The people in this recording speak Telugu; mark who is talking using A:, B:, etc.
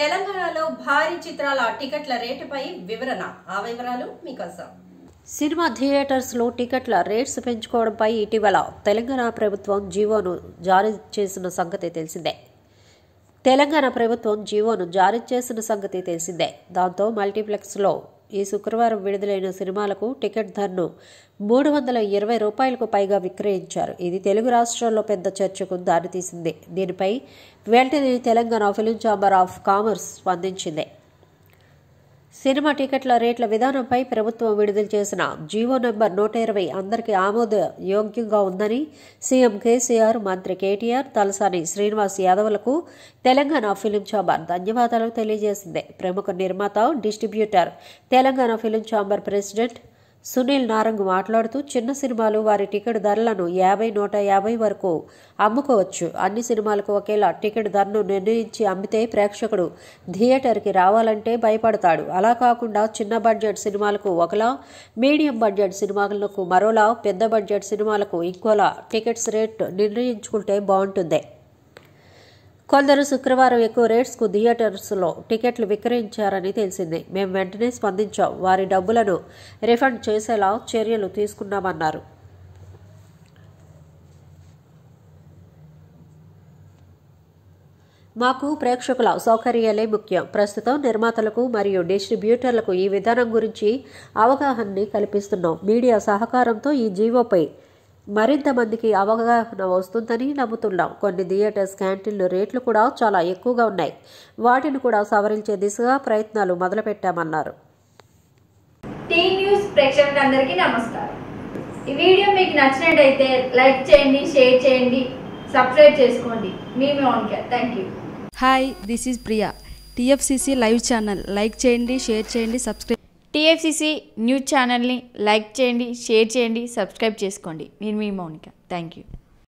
A: తెలంగాణలో భారీ చిత్రాల టికెట్ల రేటుపై వివరణ ఆ వివరాలు మీకోసం సినిమా థియేటర్స్లో టికెట్ల రేట్స్ పెంచుకోవడంపై ఇటీవల తెలంగాణ ప్రభుత్వం జీవోను జారీ చేసిన సంగతి తెలిసిందే తెలంగాణ ప్రభుత్వం జీవోను జారీ చేసిన సంగతి తెలిసిందే దాంతో మల్టీప్లెక్స్లో ఈ శుక్రవారం విడుదలైన సినిమాలకు టికెట్ ధరను మూడు వందల ఇరవై రూపాయలకు పైగా విక్రయించారు ఇది తెలుగు రాష్ట్రాల్లో పెద్ద చర్చకు దారితీసింది దీనిపై వెంటనే Telangana film chamber of commerce స్పందించింది సినిమా టికెట్ల రేట్ల విధానంపై ప్రభుత్వం విడుదల చేసిన జీవో నెంబర్ నూట ఇరవై అందరికీ యోగ్యంగా ఉందని సీఎం కేసీఆర్ మంత్రి కేటీఆర్ తలసాని శ్రీనివాస్ యాదవ్లకు తెలంగాణ ఫిలిం ఛాంబర్ ధన్యవాదాలు తెలియజేసింది ప్రముఖ నిర్మాత distributor Telangana film chamber president Sunil Narang మాట్లాడుతూ చిన్న సినిమాలు వారి టికెట్ ధరలను యాభై నూట యాభై వరకు అమ్ముకోవచ్చు అన్ని సినిమాలకు ఒకేలా టికెట్ ధరను నిర్ణయించి అమ్మితే ప్రేక్షకుడు థియేటర్కి రావాలంటే భయపడతాడు అలా కాకుండా చిన్న బడ్జెట్ సినిమాలకు ఒకలా మీడియం బడ్జెట్ సినిమాలకు మరోలా పెద్ద బడ్జెట్ సినిమాలకు ఇంకోలా టికెట్స్ రేట్ నిర్ణయించుకుంటే బాగుంటుంది కొందరు శుక్రవారం ఎక్కువ రేట్స్కు థియేటర్స్లో టికెట్లు విక్రయించారని తెలిసింది మేము వెంటనే స్పందించాం వారి డబ్బులను రిఫండ్ చేసేలా చర్యలు తీసుకున్నామన్నారు మాకు ప్రేక్షకుల సౌకర్యాలే ముఖ్యం ప్రస్తుతం నిర్మాతలకు మరియు డిస్ట్రిబ్యూటర్లకు ఈ విధానం గురించి అవగాహనని కల్పిస్తున్నాం మీడియా సహకారంతో ఈ జీవోపై మరింత మందికి అవగాహన వస్తుందని నమ్ముతున్నాం కొన్ని థియేటర్స్ క్యాంటీన్లు రేట్లు కూడా చాలా ఎక్కువగా ఉన్నాయి వాటిని కూడా సవరించే దిశగా ప్రయత్నాలు మొదలుపెట్టామన్నారు ఈ వీడియో మీకు నచ్చినట్టయితే లైక్ చేయండి షేర్ చేయండి సబ్స్క్రైబ్ చేసుకోండి మీ thank you hi this is Priya TFCC live channel like చేయండి షేర్ చేయండి సబ్స్క్రైబ్ టిఎఫ్సిసి న్యూస్ ఛానల్ని లైక్ చేయండి షేర్ చేయండి సబ్స్క్రైబ్ చేసుకోండి నేను మీ మౌనిక థ్యాంక్ యూ